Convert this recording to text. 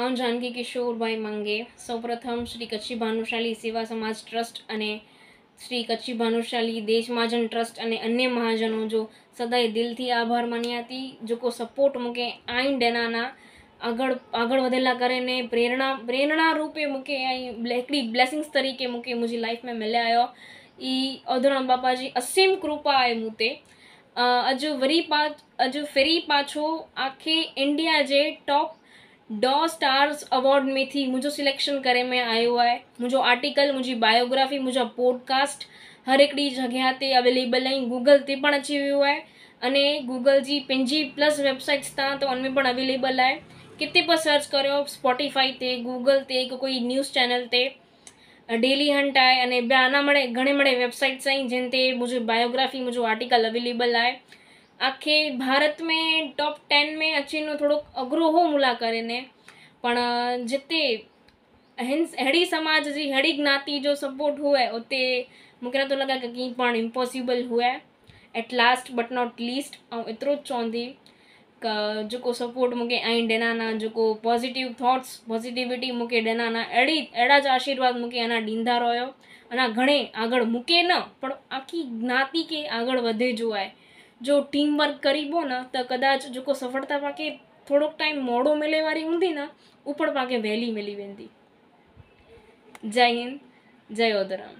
હું જાનકી કિશોરભાઈ મંગે સૌપ્રથમ શ્રી કચ્છી ભાનુશાલી સેવા સમાજ ટ્રસ્ટ અને શ્રી કચ્છી ભાનુશાલી દેશ મહાજન ટ્રસ્ટ અને અન્ય મહાજનો જો સદાય દિલથી આભાર માન્યા હતી જો કોઈ સપોર્ટ મૂકે આઈન ડેનાના આગળ આગળ વધેલા કરે ને પ્રેરણા પ્રેરણા રૂપે મૂકે અહીં બ્લેકડી બ્લેસિંગ્સ તરીકે મૂકે મુજી લાઈફમાં મળ્યા આવ્યો એ અધરણ બાપાજી અસીમ કૃપા એ મૂતે હજુ વરી પાછ હજુ ફરી પાછો આખે ઇન્ડિયા જે ટોપ डॉ स्टार्स अवार्ड મે થી મુજો સિલેક્શન કરે મે આયે હુઆ હે મુજો આર્ટિકલ મુજી બાયોગ્રાફી મુજો પોડકાસ્ટ હર એક ડી જગહયાતે अवेलेबल હૈ Google તે પણ આચી હુઆ હે અને Google जी Penji Plus વેબસાઈટ સતા તો ઉનમે પણ अवेलेबल આય કિતતે પર સર્ચ કરે Spotify તે Google તે કોઈ ન્યૂઝ ચેનલ તે ડેલી Hunt આય અને બ્યાના મણે ગણે મણે વેબસાઈટ સહી જનતે મુજો બાયોગ્રાફી મુજો આર્ટિકલ अवेलेबल આય આખે ભારત મેં ટોપ ટેન મેં અચીનો થોડોક અઘરો હો મુલા કરીને પણ जिते हिंस अहिड़ी समाज जी अहिड़ी ज्ञाति जो सपोर्ट हुए उते मूंखे नथो लॻे की कीअं पाण इम्पॉसिबल हुए at last but not least ऐं एतिरो चवंदी जेको सपोर्ट मूंखे ऐं ॾिना जेको पॉज़िटिव थॉट्स पॉज़िटिविटी मूंखे ॾिना न अहिड़ी अहिड़ा जा आशीर्वाद मूंखे अञा ॾींदा रहियो अञा घणे आगड़ मूंखे न पर आखी ज्ञाति खे आगड़ वधे जो आहे જો ટીમ વર્ક કરીબો ને તો કદાચ જોકો સફળતા પાકે થોડોક ટાઈમ મોડો મેલે વારી ઊંધી ને ઉપડ પાકે વહેલી મેલી વેંદી જય હિન્દ જય ઓદરામ